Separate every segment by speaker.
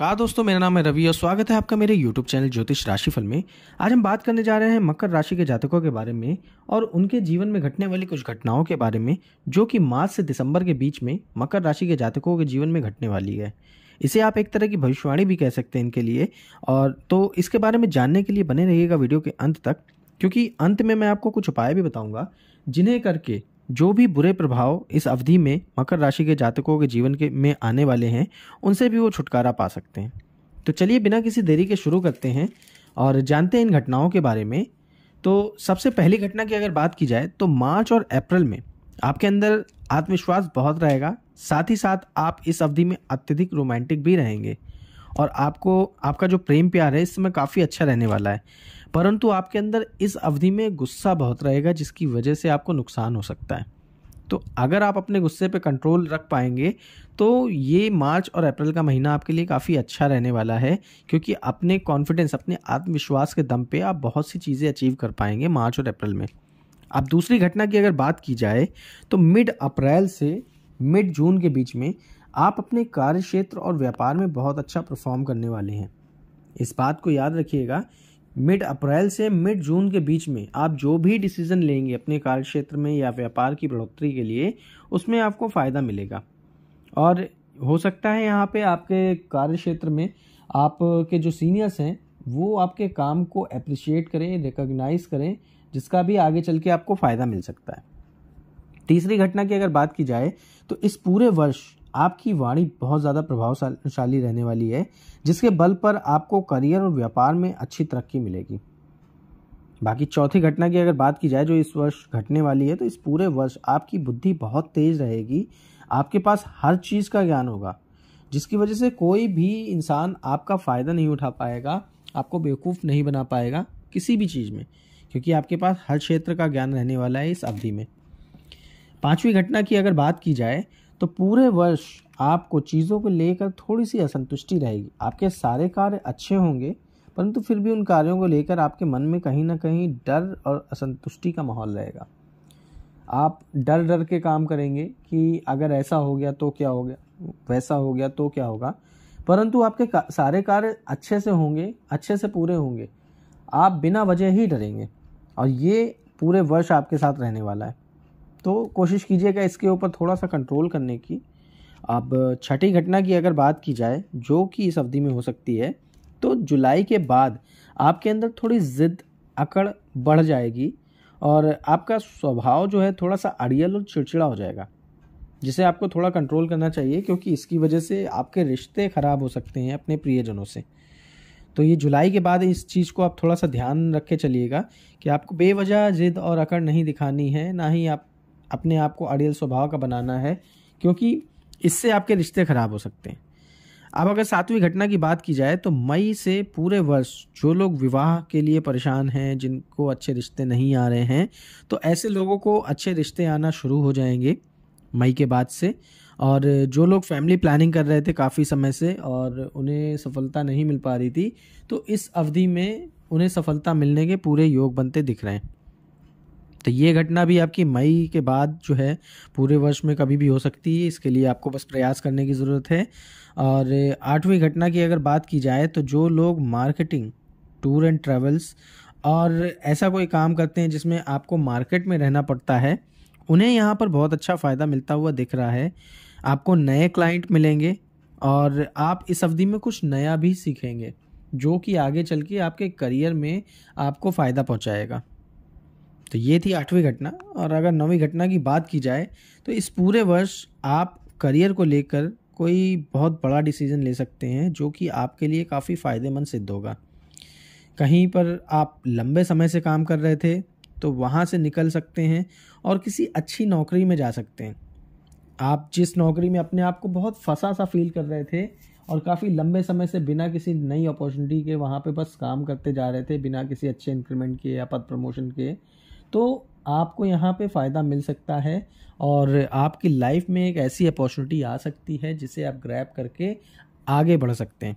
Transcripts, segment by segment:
Speaker 1: नमस्कार दोस्तों मेरा नाम है रवि और स्वागत है आपका मेरे YouTube चैनल ज्योतिष राशिफल में आज हम बात करने जा रहे हैं मकर राशि के जातकों के बारे में और उनके जीवन में घटने वाली कुछ घटनाओं के बारे में जो कि मार्च से दिसंबर के बीच में मकर राशि के जातकों के जीवन में घटने वाली है इसे आप एक तरह की भविष्यवाणी भी कह सकते हैं इनके लिए और तो इसके बारे में जानने के लिए बने रहिएगा वीडियो के अंत तक क्योंकि अंत में मैं आपको कुछ उपाय भी बताऊँगा जिन्हें करके जो भी बुरे प्रभाव इस अवधि में मकर राशि के जातकों के जीवन के में आने वाले हैं उनसे भी वो छुटकारा पा सकते हैं तो चलिए बिना किसी देरी के शुरू करते हैं और जानते हैं इन घटनाओं के बारे में तो सबसे पहली घटना की अगर बात की जाए तो मार्च और अप्रैल में आपके अंदर आत्मविश्वास बहुत रहेगा साथ ही साथ आप इस अवधि में अत्यधिक रोमांटिक भी रहेंगे और आपको आपका जो प्रेम प्यार है इस समय काफ़ी अच्छा रहने वाला है परंतु आपके अंदर इस अवधि में गुस्सा बहुत रहेगा जिसकी वजह से आपको नुकसान हो सकता है तो अगर आप अपने गुस्से पे कंट्रोल रख पाएंगे तो ये मार्च और अप्रैल का महीना आपके लिए काफ़ी अच्छा रहने वाला है क्योंकि अपने कॉन्फिडेंस अपने आत्मविश्वास के दम पे आप बहुत सी चीज़ें अचीव कर पाएंगे मार्च और अप्रैल में अब दूसरी घटना की अगर बात की जाए तो मिड अप्रैल से मिड जून के बीच में आप अपने कार्य क्षेत्र और व्यापार में बहुत अच्छा परफॉर्म करने वाले हैं इस बात को याद रखिएगा मिड अप्रैल से मिड जून के बीच में आप जो भी डिसीजन लेंगे अपने कार्य क्षेत्र में या व्यापार की बढ़ोतरी के लिए उसमें आपको फ़ायदा मिलेगा और हो सकता है यहाँ पे आपके कार्य क्षेत्र में आपके जो सीनियर्स हैं वो आपके काम को अप्रिशिएट करें रिकॉग्नाइज करें जिसका भी आगे चल के आपको फ़ायदा मिल सकता है तीसरी घटना की अगर बात की जाए तो इस पूरे वर्ष आपकी वाणी बहुत ज़्यादा प्रभावशाली रहने वाली है जिसके बल पर आपको करियर और व्यापार में अच्छी तरक्की मिलेगी बाकी चौथी घटना की अगर बात की जाए जो इस वर्ष घटने वाली है तो इस पूरे वर्ष आपकी बुद्धि बहुत तेज़ रहेगी आपके पास हर चीज़ का ज्ञान होगा जिसकी वजह से कोई भी इंसान आपका फ़ायदा नहीं उठा पाएगा आपको बेवकूफ़ नहीं बना पाएगा किसी भी चीज़ में क्योंकि आपके पास हर क्षेत्र का ज्ञान रहने वाला है इस अवधि में पांचवी घटना की अगर बात की जाए तो पूरे वर्ष आपको चीज़ों को लेकर थोड़ी सी असंतुष्टि रहेगी आपके सारे कार्य अच्छे होंगे परंतु फिर भी उन कार्यों को लेकर आपके मन में कहीं ना कहीं डर और असंतुष्टि का माहौल रहेगा आप डर डर के काम करेंगे कि अगर ऐसा हो गया तो क्या हो गया वैसा हो गया तो क्या होगा परंतु आपके का, सारे कार्य अच्छे से होंगे अच्छे से पूरे होंगे आप बिना वजह ही डरेंगे और ये पूरे वर्ष आपके साथ रहने वाला है तो कोशिश कीजिएगा इसके ऊपर थोड़ा सा कंट्रोल करने की अब छठी घटना की अगर बात की जाए जो कि इस अवधि में हो सकती है तो जुलाई के बाद आपके अंदर थोड़ी ज़िद अकड़ बढ़ जाएगी और आपका स्वभाव जो है थोड़ा सा अड़ियल और चिड़चिड़ा हो जाएगा जिसे आपको थोड़ा कंट्रोल करना चाहिए क्योंकि इसकी वजह से आपके रिश्ते ख़राब हो सकते हैं अपने प्रियजनों से तो ये जुलाई के बाद इस चीज़ को आप थोड़ा सा ध्यान रख के चलिएगा कि आपको बेवजह ज़िद और अकड़ नहीं दिखानी है ना ही आप अपने आप को अड़ियल स्वभाव का बनाना है क्योंकि इससे आपके रिश्ते खराब हो सकते हैं अब अगर सातवीं घटना की बात की जाए तो मई से पूरे वर्ष जो लोग विवाह के लिए परेशान हैं जिनको अच्छे रिश्ते नहीं आ रहे हैं तो ऐसे लोगों को अच्छे रिश्ते आना शुरू हो जाएंगे मई के बाद से और जो लोग फैमिली प्लानिंग कर रहे थे काफ़ी समय से और उन्हें सफलता नहीं मिल पा रही थी तो इस अवधि में उन्हें सफलता मिलने के पूरे योग बनते दिख रहे हैं तो ये घटना भी आपकी मई के बाद जो है पूरे वर्ष में कभी भी हो सकती है इसके लिए आपको बस प्रयास करने की ज़रूरत है और आठवीं घटना की अगर बात की जाए तो जो लोग मार्केटिंग टूर एंड ट्रेवल्स और ऐसा कोई काम करते हैं जिसमें आपको मार्केट में रहना पड़ता है उन्हें यहाँ पर बहुत अच्छा फ़ायदा मिलता हुआ दिख रहा है आपको नए क्लाइंट मिलेंगे और आप इस अवधि में कुछ नया भी सीखेंगे जो कि आगे चल के आपके करियर में आपको फ़ायदा पहुँचाएगा तो ये थी आठवीं घटना और अगर नौवीं घटना की बात की जाए तो इस पूरे वर्ष आप करियर को लेकर कोई बहुत बड़ा डिसीज़न ले सकते हैं जो कि आपके लिए काफ़ी फ़ायदेमंद सिद्ध होगा कहीं पर आप लंबे समय से काम कर रहे थे तो वहाँ से निकल सकते हैं और किसी अच्छी नौकरी में जा सकते हैं आप जिस नौकरी में अपने आप को बहुत फंसा सा फील कर रहे थे और काफ़ी लंबे समय से बिना किसी नई अपॉर्चुनिटी के वहाँ पे बस काम करते जा रहे थे बिना किसी अच्छे इंक्रीमेंट के या पद प्रमोशन के तो आपको यहाँ पे फ़ायदा मिल सकता है और आपकी लाइफ में एक ऐसी अपॉर्चुनिटी आ सकती है जिसे आप ग्रैब करके आगे बढ़ सकते हैं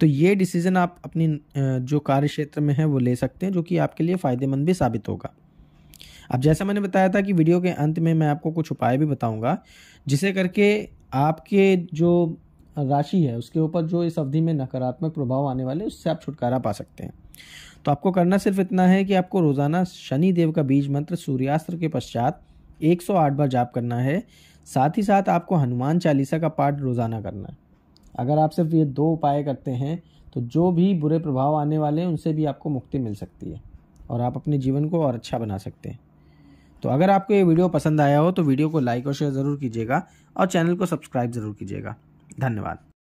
Speaker 1: तो ये डिसीज़न आप अपनी जो कार्य क्षेत्र में है वो ले सकते हैं जो कि आपके लिए फ़ायदेमंद भी साबित होगा अब जैसा मैंने बताया था कि वीडियो के अंत में मैं आपको कुछ उपाय भी बताऊंगा जिसे करके आपके जो राशि है उसके ऊपर जो इस अवधि में नकारात्मक प्रभाव आने वाले उससे आप छुटकारा पा सकते हैं तो आपको करना सिर्फ इतना है कि आपको रोज़ाना शनि देव का बीज मंत्र सूर्यास्त्र के पश्चात 108 बार जाप करना है साथ ही साथ आपको हनुमान चालीसा का पाठ रोज़ाना करना है अगर आप सिर्फ ये दो उपाय करते हैं तो जो भी बुरे प्रभाव आने वाले हैं उनसे भी आपको मुक्ति मिल सकती है और आप अपने जीवन को और अच्छा बना सकते हैं तो अगर आपको ये वीडियो पसंद आया हो तो वीडियो को लाइक और शेयर ज़रूर कीजिएगा और चैनल को सब्सक्राइब ज़रूर कीजिएगा धन्यवाद